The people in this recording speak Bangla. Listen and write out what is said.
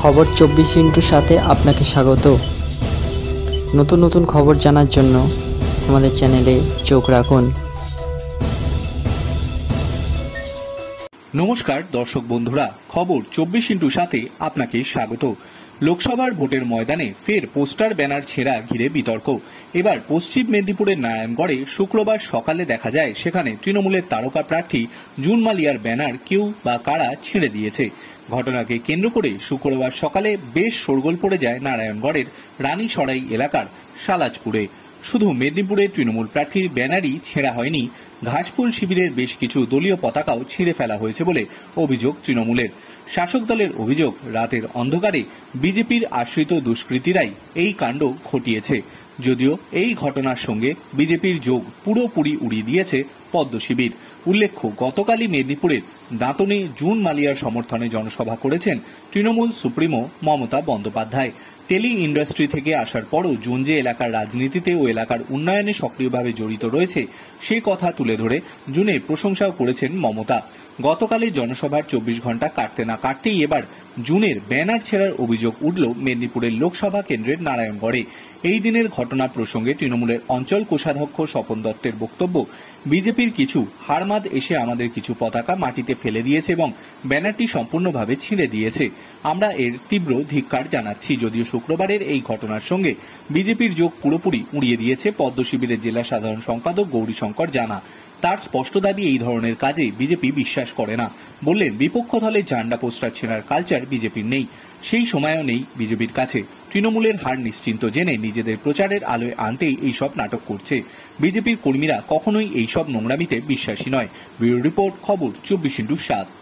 খবর চব্বিশ ইন্টুর সাথে আপনাকে স্বাগত নতুন নতুন খবর জানার জন্য আমাদের চ্যানেলে চোখ রাখুন নমস্কার দর্শক বন্ধুরা খবর চব্বিশ ইন্টুর সাথে আপনাকে স্বাগত লোকসভার ভোটের ময়দানে ফের পোস্টার ব্যানার ছেঁড়া ঘিরে বিতর্ক এবার পশ্চিম মেদিনীপুরের নারায়ণগড়ে শুক্রবার সকালে দেখা যায় সেখানে তৃণমূলের তারকা প্রার্থী জুন মালিয়ার ব্যানার কেউ বা কারা ছিঁড়ে দিয়েছে ঘটনাকে কেন্দ্র করে শুক্রবার সকালে বেশ শোরগোল পড়ে যায় নারায়ণগড়ের রানীসরাই এলাকার সালাজপুরে শুধু মেদিনীপুরের তৃণমূল প্রার্থীর ব্যানারই ছেঁড়া হয়নি ঘাসফুল শিবিরের বেশ কিছু দলীয় পতাকাও ছিঁড়ে ফেলা হয়েছে বলে অভিযোগ তৃণমূলের শাসক দলের অভিযোগ রাতের অন্ধকারে বিজেপির আশ্রিত দুষ্কৃতীরাই এই কাণ্ড ঘটিয়েছে যদিও এই ঘটনার সঙ্গে বিজেপির যোগ পুরোপুরি উড়িয়ে দিয়েছে পদ্ম শিবির উল্লেখ্য গতকালই মেদিনীপুরের দাঁতনে জুন মালিয়ার সমর্থনে জনসভা করেছেন Trinamool supremo Mamata Bandyopadhyay tele industry থেকে আসার পরও জুন যে এলাকার রাজনীতিতে ও এলাকার উন্নয়নে সক্রিয়ভাবে জড়িত রয়েছে সে কথা তুলে ধরে জুনের প্রশংসাও করেছেন মমতা গতকালের জনসভার চব্বিশ ঘন্টা কাটতে না কাটতেই এবার জুনের ব্যানার ছেড়ার অভিযোগ উঠল মেদিনীপুরের লোকসভা কেন্দ্রের নারায়ণগড়ে এই দিনের ঘটনা ঘটনা প্রসঙ্গে তৃণমূলের অঞ্চল কোষাধ্যক্ষ স্বপন দত্তের বক্তব্য বিজেপির কিছু হারমাদ এসে আমাদের কিছু পতাকা মাটিতে ফেলে দিয়েছে এবং ব্যানারটি সম্পূর্ণভাবে ছিঁড়ে দিয়েছে আমরা এর তীব্র ধিক্কার জানাচ্ছি যদিও শুক্রবারের এই ঘটনার সঙ্গে বিজেপির যোগ পুরোপুরি উড়িয়ে দিয়েছে পদ্ম শিবিরের জেলা সাধারণ সম্পাদক গৌরীশঙ্কর জানা তার স্পষ্ট দাবি এই ধরনের কাজে বিজেপি বিশ্বাস করে না বললেন বিপক্ষ দলের ঝান্ডা পোস্টার ছেঁড়ার কালচার বিজেপির নেই সেই সময়ও নেই বিজেপির কাছে তৃণমূলের হার নিশ্চিন্ত জেনে নিজেদের প্রচারের আলোয় আনতেই এইসব নাটক করছে বিজেপির কর্মীরা কখনোই এইসব নোংরামিতে বিশ্বাসী নয় ব্যুরো রিপোর্ট খবর চব্বিশ ইন্টু সাত